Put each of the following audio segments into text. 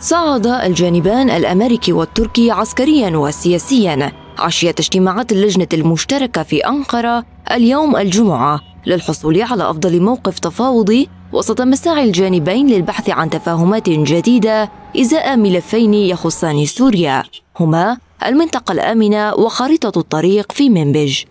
صعد الجانبان الامريكي والتركي عسكريا وسياسيا عشيه اجتماعات اللجنه المشتركه في انقره اليوم الجمعه للحصول على افضل موقف تفاوضي وسط مساعي الجانبين للبحث عن تفاهمات جديده ازاء ملفين يخصان سوريا هما المنطقه الامنه وخريطه الطريق في منبج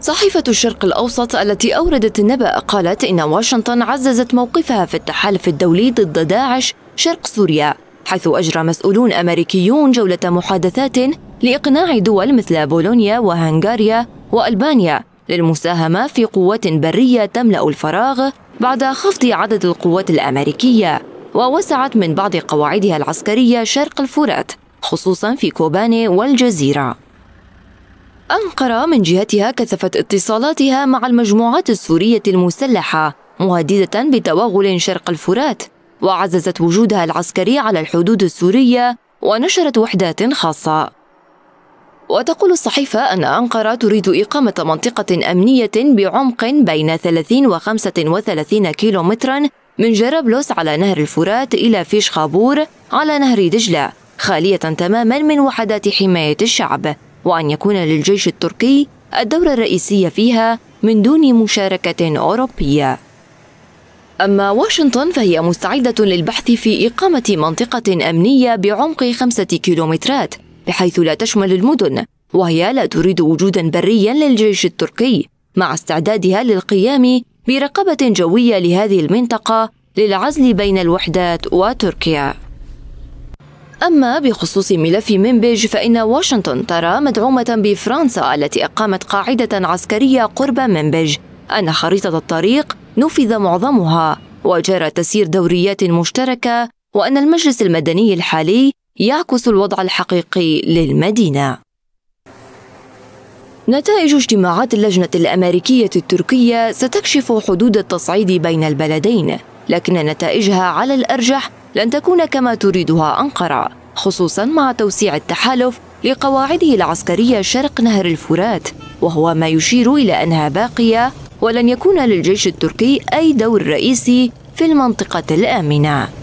صحيفة الشرق الأوسط التي أوردت النبأ قالت إن واشنطن عززت موقفها في التحالف الدولي ضد داعش شرق سوريا حيث أجرى مسؤولون أمريكيون جولة محادثات لإقناع دول مثل بولونيا وهنغاريا وألبانيا للمساهمة في قوات برية تملأ الفراغ بعد خفض عدد القوات الأمريكية ووسعت من بعض قواعدها العسكرية شرق الفرات خصوصا في كوباني والجزيرة أنقرة من جهتها كثفت اتصالاتها مع المجموعات السورية المسلحة مهددة بتوغل شرق الفرات وعززت وجودها العسكري على الحدود السورية ونشرت وحدات خاصة وتقول الصحيفة أن أنقرة تريد إقامة منطقة أمنية بعمق بين 30 و 35 كيلومترا من جرابلس على نهر الفرات إلى فيشخابور على نهر دجلة خالية تماما من وحدات حماية الشعب وأن يكون للجيش التركي الدور الرئيسي فيها من دون مشاركة أوروبية أما واشنطن فهي مستعدة للبحث في إقامة منطقة أمنية بعمق خمسة كيلومترات بحيث لا تشمل المدن وهي لا تريد وجودا بريا للجيش التركي مع استعدادها للقيام برقبة جوية لهذه المنطقة للعزل بين الوحدات وتركيا أما بخصوص ملف منبج فإن واشنطن ترى مدعومة بفرنسا التي أقامت قاعدة عسكرية قرب منبج أن خريطة الطريق نفذ معظمها وجرى تسيير دوريات مشتركة وأن المجلس المدني الحالي يعكس الوضع الحقيقي للمدينة نتائج اجتماعات اللجنة الأمريكية التركية ستكشف حدود التصعيد بين البلدين لكن نتائجها على الأرجح لن تكون كما تريدها أنقرة خصوصا مع توسيع التحالف لقواعده العسكرية شرق نهر الفرات وهو ما يشير إلى أنها باقية ولن يكون للجيش التركي أي دور رئيسي في المنطقة الآمنة